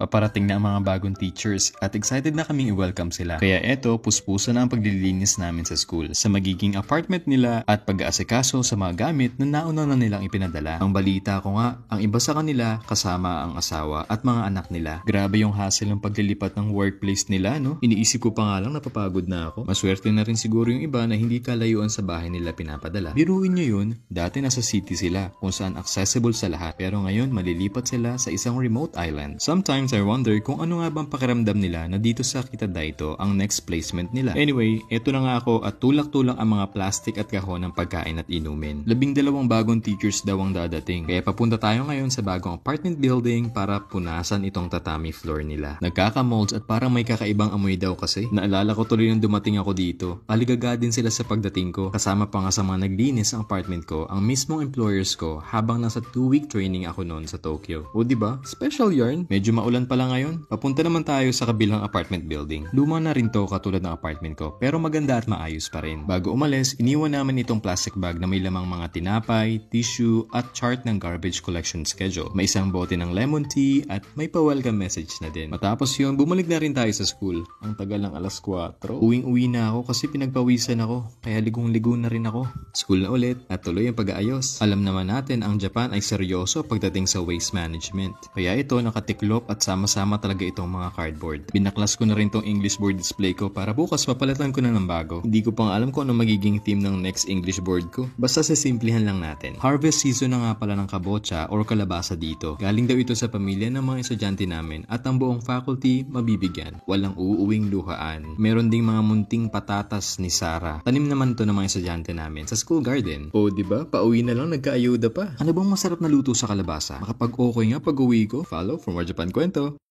Paparating na ang mga bagong teachers at excited na kaming i-welcome sila. Kaya eto, puspusan na ang paglilinis namin sa school, sa magiging apartment nila at pag-aasikaso sa mga gamit na nauna na nilang ipinadala. Ang balita ko nga, ang iba sa kanila kasama ang asawa at mga anak nila. Grabe yung hassle ng paglilipat ng workplace nila, no? Iniisip ko pa nga lang napapagod na ako. Maswerte na rin siguro yung iba na hindi kalayuan sa bahay nila pinapadala. Biruin nyo yun, dati nasa city sila kung saan accessible sa lahat pero ngayon malilipat sila sa isang remote island. Sometimes Sometimes I wonder kung ano nga bang pakiramdam nila na dito sa Kitadaito ang next placement nila. Anyway, eto na nga ako at tulak-tulak ang mga plastic at kahon ng pagkain at inumin. Labing dalawang bagong teachers daw ang dadating kaya papunta tayo ngayon sa bagong apartment building para punasan itong tatami floor nila. Nagkaka-molds at parang may kakaibang amoy daw kasi. Naalala ko tuloy nung dumating ako dito. Aligaga din sila sa pagdating ko kasama pa nga sa mga naglinis ang apartment ko ang mismong employers ko habang nasa 2 week training ako noon sa Tokyo. O di ba? Special yarn. Medyo maulan Umuulan pala ngayon. Papunta naman tayo sa kabilang apartment building. Luma na rin to katulad ng apartment ko pero maganda at maayos pa rin. Bago umalis, iniwan naman itong plastic bag na may lamang mga tinapay, tissue at chart ng garbage collection schedule. May isang bote ng lemon tea at may pa-welcome message na din. Matapos yun, bumalik na rin tayo sa school. Ang tagal ng alas 4. Uwing-uwi na ako kasi pinagpawisan ako kaya ligong-ligo na rin ako. School na ulit at tuloy ang pag-aayos. Alam naman natin ang Japan ay seryoso pagdating sa waste management. Kaya ito nakatiklop at at sama-sama talaga itong mga cardboard. Binaklas ko na rin itong English board display ko para bukas papalitan ko na ng bago. Hindi ko pang alam kung ano magiging theme ng next English board ko. Basta sasimplihan lang natin. Harvest season na nga pala ng kabocha or kalabasa dito. Galing daw ito sa pamilya ng mga estudyante namin at ang buong faculty mabibigyan. Walang uuwing luhaan. Meron ding mga munting patatas ni Sarah. Tanim naman to ng mga estudyante namin sa school garden. oh, di ba? Pauwi na lang nagkaayuda pa. Ano bang masarap na luto sa kalabasa? Makapag okay nga pag uwi ko. Follow from more Japan Kwento. momento.